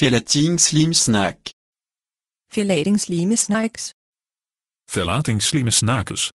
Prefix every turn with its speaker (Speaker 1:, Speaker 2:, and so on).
Speaker 1: Filating Slim Snack.
Speaker 2: Filating Slim Snacks.
Speaker 1: Filating Slim Snacks.